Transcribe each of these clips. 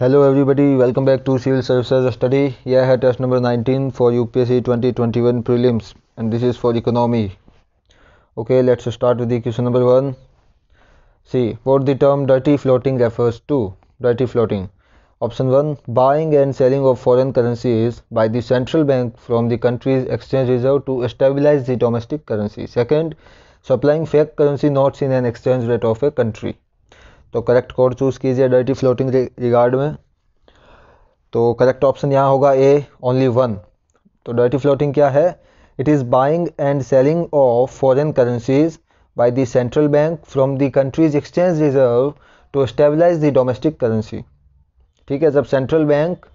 Hello everybody, welcome back to Civil Services Study. Yeah, here test number 19 for UPSC 2021 prelims and this is for economy. Okay, let's start with the question number 1. See, what the term dirty floating refers to? Dirty floating. Option 1. Buying and selling of foreign currencies by the central bank from the country's exchange reserve to stabilize the domestic currency. Second, supplying fake currency notes in an exchange rate of a country. तो correct code choose कीजिए dirty floating regard में तो correct option यहाँ होगा A only one तो dirty floating क्या है it is buying and selling of foreign currencies by the central bank from the countries exchange reserve to stabilise the domestic currency ठीक है जब सेंट्रल बैंक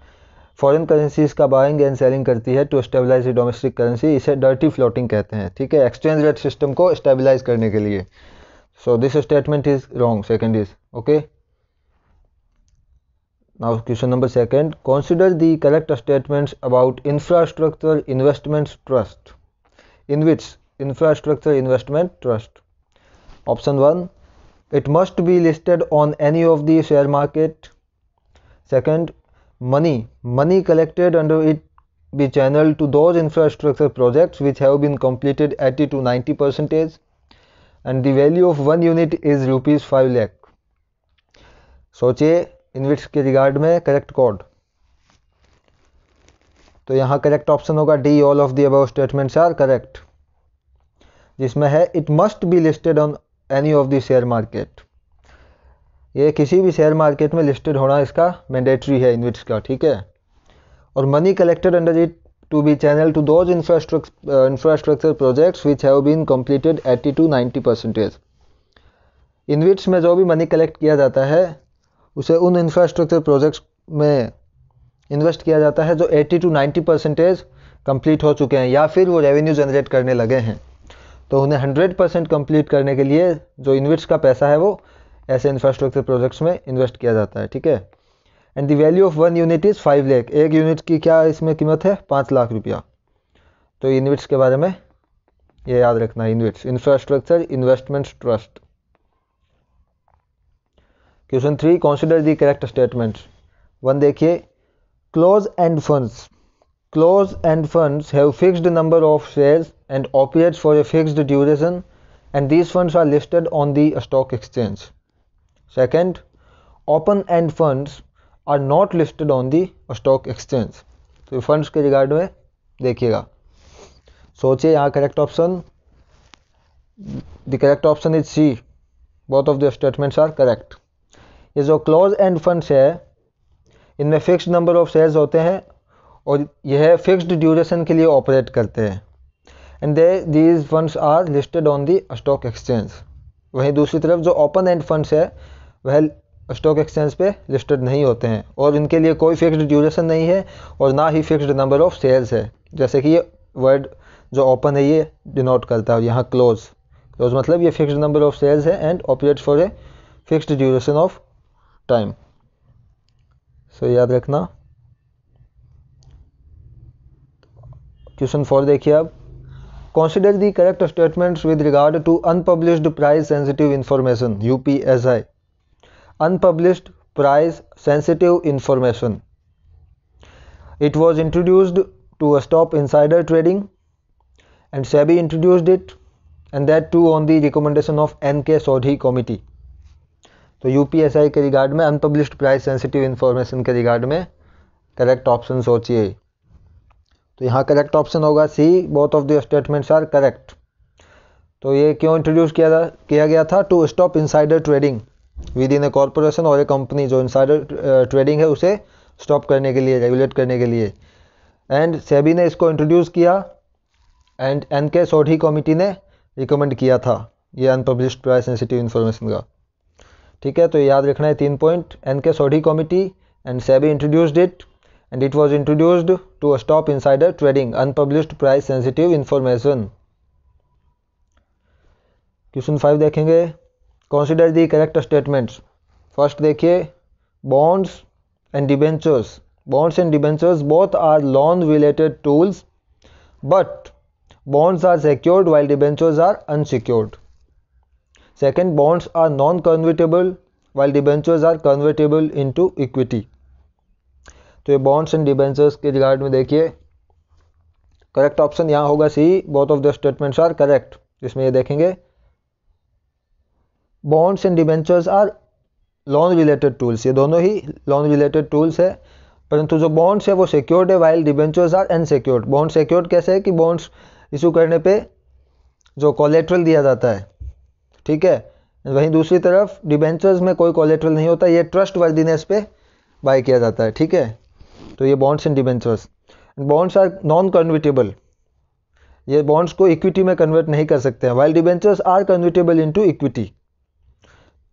फॉरेन करेंसीज का buying and selling करती है to stabilise the domestic currency इसे dirty floating कहते हैं ठीक है एक्सचेंज रेट सिस्टम को स्टेबलाइज करने के लिए so this statement is wrong second is okay now question number second consider the correct statements about infrastructure investment trust in which infrastructure investment trust option 1 it must be listed on any of the share market second money money collected under it be channeled to those infrastructure projects which have been completed 80 to 90 percentage and the value of one unit is rupees 5 lakh सोचिए InvITs के regard में correct code तो यहाँ correct option होगा D all of the above statements are correct जिसमें है it must be listed on any of the share market ये किसी भी शेयर मार्केट में लिस्टेड होना इसका मैंडेटरी है इन्विट्स का ठीक है और money collected under it to be channel to those infrastructure projects which have been completed eighty to ninety percentage InvITs में जो भी मनी कलेक्ट किया जाता है उसे उन इंफ्रास्ट्रक्चर प्रोजेक्ट्स में इन्वेस्ट किया जाता है जो 80 टू 90 परसेंटेज कंप्लीट हो चुके हैं या फिर वो रेवेन्यू जनरेट करने लगे हैं तो उन्हें 100 परसेंट कम्प्लीट करने के लिए जो इन्वेस्ट का पैसा है वो ऐसे इंफ्रास्ट्रक्चर प्रोजेक्ट्स में इन्वेस्ट किया जाता है ठीक है and the value of one unit is five lakh एक यूनिट की क्या इसमें कीमत है पाँच लाख रुपया तो इन्विट्स के बारे में ये याद रखना है InvITs infrastructure investment trust question three Consider the correct statement one देखिए close end funds close end funds have fixed number of shares and operates for a fixed duration and these funds are listed on the stock exchange. Second, open-end funds are not listed on the stock exchange. तो so, funds के regard में देखिएगा सोचिए यहाँ correct option the correct option is C both of the statements are correct ये जो close end funds है इनमें फिक्स्ड नंबर ऑफ शेयर्स होते हैं और यह फिक्स्ड ड्यूरेशन के लिए ऑपरेट करते हैं and they these funds are listed on the stock exchange वहीं दूसरी तरफ जो ओपन एंड फंड्स है वह स्टॉक एक्सचेंज पे लिस्टेड नहीं होते हैं और इनके लिए कोई फिक्स्ड ड्यूरेशन नहीं है और ना ही फिक्स्ड नंबर ऑफ शेयर्स है जैसे कि ये वर्ड जो ओपन है ये डिनोट करता है यहाँ क्लोज क्लोज मतलब ये फिक्स्ड नंबर ऑफ शेयर्स है and operate for a fixed duration of time so याद रखना क्वेश्चन फोर देखिए अब consider the correct statement with regard to unpublished price sensitive information UPSI unpublished price sensitive information it was introduced to stop insider trading and SEBI introduced it and that too on the recommendation of N K K Sodhi committee तो यू के regard में unpublished price sensitive information के regard में correct option सोचिए तो यहाँ correct option होगा C both of the statements are correct तो ये क्यों इंट्रोड्यूस किया किया गया था to stop insider trading within a corporation और ए कंपनी जो इनसाइडर ट्रेडिंग है उसे स्टॉप करने के लिए रेगुलेट करने के लिए एंड सेबी ने इसको इंट्रोड्यूस किया एंड एन के सोढ़ी कमेटी ने रिकमेंड किया था ये अनपब्लिश्ड प्राइस सेंसिटिव इन्फॉर्मेशन का ठीक है तो याद रखना है तीन point N K Sodhi committee and SEBI introduced it and it was introduced to stop insider trading unpublished price sensitive information question five देखेंगे consider the correct statements first देखिए bonds and debentures bonds and debentures both are loan related tools but bonds are secured while debentures are unsecured Second, bonds are non-convertible while debentures are convertible into equity. तो ये bonds and debentures के regard में देखिए correct option यहाँ होगा C both of the statements are correct जिसमें ये देखेंगे bonds and debentures are loan related tools ये दोनों ही लोन रिलेटेड टूल्स है परंतु जो बॉन्ड्स है वो सिक्योर्ड है while debentures are unsecured bond secured कैसे है कि बॉन्ड्स इशू करने पर जो कोलेट्रल दिया जाता है ठीक है वहीं दूसरी तरफ डिबेंचर्स में कोई कॉलेट्रल नहीं होता ये ट्रस्ट वर्दीनेस पे बाय किया जाता है ठीक है तो ये bonds and debentures bonds are non convertible ये बॉन्ड्स को इक्विटी में कन्वर्ट नहीं कर सकते हैं while debentures are convertible into equity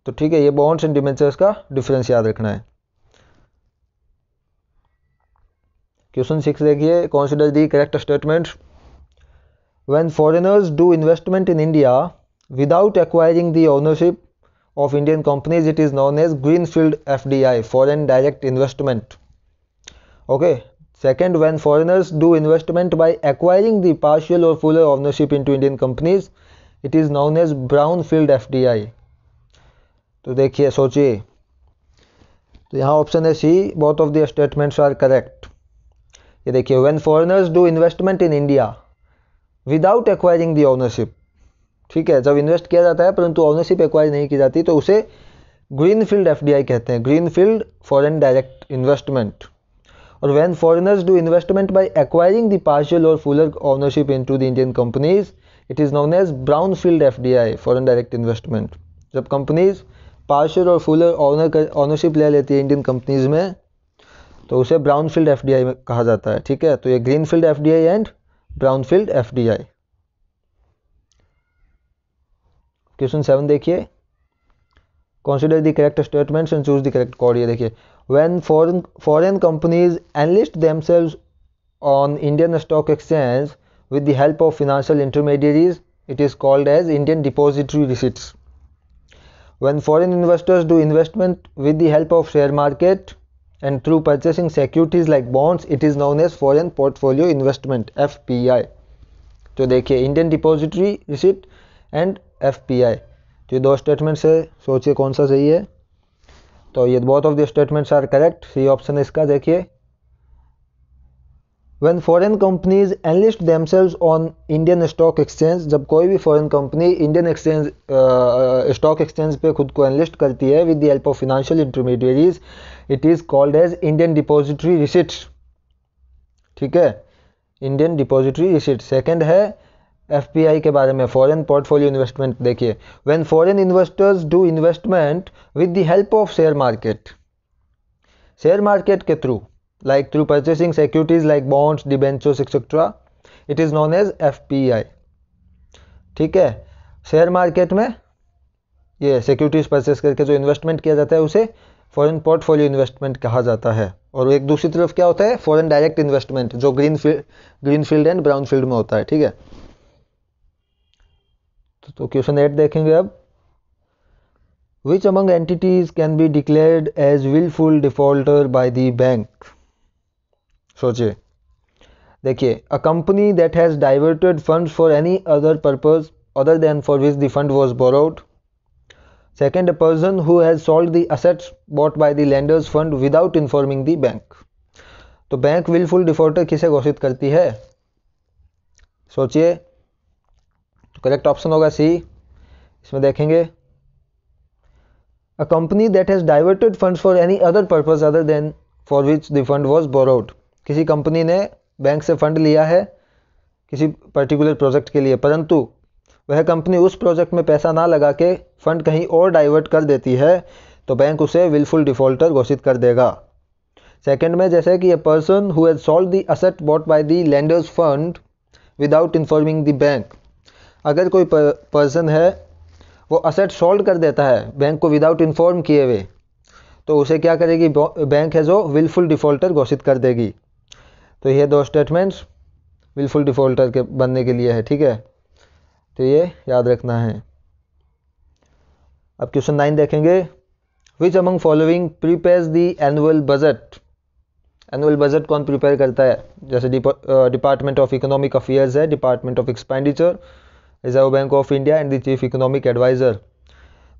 तो ठीक है ये बॉन्ड्स एंड डिबेंचर्स का डिफरेंस याद रखना है क्वेश्चन सिक्स देखिए consider the correct statement when foreigners do investment in India Without acquiring the ownership of Indian companies, it is known as Greenfield FDI, Foreign Direct Investment. Okay. Second, when foreigners do investment by acquiring the partial or full ownership into Indian companies, it is known as Brownfield FDI. तो देखिए सोचिए तो यहाँ option है C both of the statements are correct ये देखिए when foreigners do investment in India without acquiring the ownership ठीक है जब इन्वेस्ट किया जाता है परंतु ऑनरशिप एक्वायर नहीं की जाती तो उसे ग्रीन फील्ड एफ कहते हैं green field foreign direct investment और do by acquiring do partial और fuller ownership into the Indian companies it is known as brown field F D I foreign direct investment जब companies partial और fuller owner ownership ले लेती है Indian companies में तो उसे brownfield आई में कहा जाता है ठीक है तो ये green field F D I and brownfield I question seven देखिए consider the correct statements and choose the correct code ये देखिए when foreign foreign companies enlist themselves on Indian stock exchange with the help of financial intermediaries it is called as Indian depository receipts when foreign investors do investment with the help of share market and through purchasing securities like bonds it is known as foreign portfolio investment FPI तो देखिए Indian depository receipt and F P I तो ये दो statements है सोचिए कौन सा सही है तो ये both of the statements are correct C option इसका देखिए when foreign companies enlist themselves on Indian stock exchange जब कोई भी foreign company Indian exchange stock exchange पे खुद को एनलिस्ट करती है with the help of financial intermediaries it is called as Indian depository receipts ठीक है इंडियन डिपोजिटरी रिसिट सेकेंड है एफ के बारे में फॉरेन पोर्टफोलियो इन्वेस्टमेंट देखिए when foreign investors do investment with the help of share market share market के through like through purchasing securities like bonds debentures etcetera it is known as F ठीक है share market में ये securities purchase करके जो investment किया जाता है उसे फॉरेन पोर्टफोलियो इन्वेस्टमेंट कहा जाता है और एक दूसरी तरफ क्या होता है फॉरेन डायरेक्ट इन्वेस्टमेंट जो green field green field and brown field में होता है ठीक है तो क्वेश्चन एट देखेंगे अब which among entities can be declared as wilful defaulter by the bank सोचिए देखिए a company that has diverted funds for any other purpose other than for which the fund was borrowed second a person who has sold the assets bought by the lenders fund without informing the bank तो bank wilful defaulter किसे घोषित करती है सोचिए correct option होगा C इसमें देखेंगे a company that has diverted funds for any other purpose other than for which the fund was borrowed किसी कंपनी ने बैंक से फंड लिया है किसी पर्टिकुलर प्रोजेक्ट के लिए परंतु वह कंपनी उस प्रोजेक्ट में पैसा ना लगा के फंड कहीं और डाइवर्ट कर देती है तो बैंक उसे विलफुल डिफॉल्टर घोषित कर देगा सेकेंड में जैसे कि a person who has sold the asset bought by the lenders fund without informing the bank अगर कोई पर्सन है वो असेट सोल्ड कर देता है बैंक को विदाउट इन्फॉर्म किए हुए तो उसे क्या करेगी बैंक है जो विलफुल डिफ़ॉल्टर घोषित कर देगी तो ये दो स्टेटमेंट्स विलफुल डिफ़ॉल्टर के बनने के लिए है ठीक है तो ये याद रखना है अब क्वेश्चन नाइन देखेंगे which among following prepare the annual budget annual budget कौन प्रिपेयर करता है जैसे डिपार्टमेंट ऑफ इकोनॉमिक अफेयर्स है department of expenditure reserve bank of India and the chief economic adviser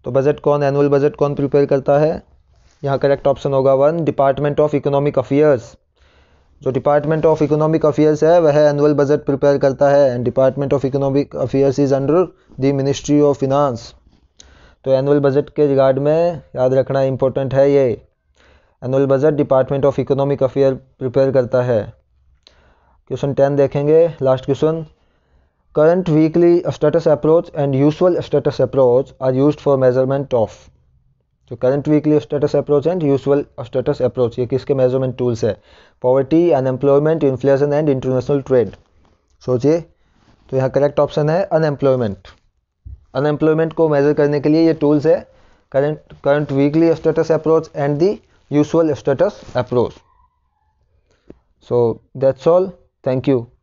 तो बजट कौन एनुअल बजट कौन prepare करता है यहाँ करेक्ट ऑप्शन होगा one department of economic affairs जो डिपार्टमेंट ऑफ इकोनॉमिक अफेयर्स है वह एनुअल बजट प्रिपेयर करता है and department of economic affairs is under the ministry of finance तो एनुअल बजट के रिगार्ड में याद रखना इम्पोर्टेंट है ये annual budget department of economic affair prepare करता है क्वेश्चन टेन देखेंगे last question Current weekly status approach and usual status approach are used for measurement of तो current weekly status approach and usual status approach ये किसके measurement tools है poverty unemployment inflation and international trade सोचिए तो यहाँ correct option है unemployment unemployment को measure करने के लिए ये टूल्स है current current weekly status approach and the usual status approach so that's all thank you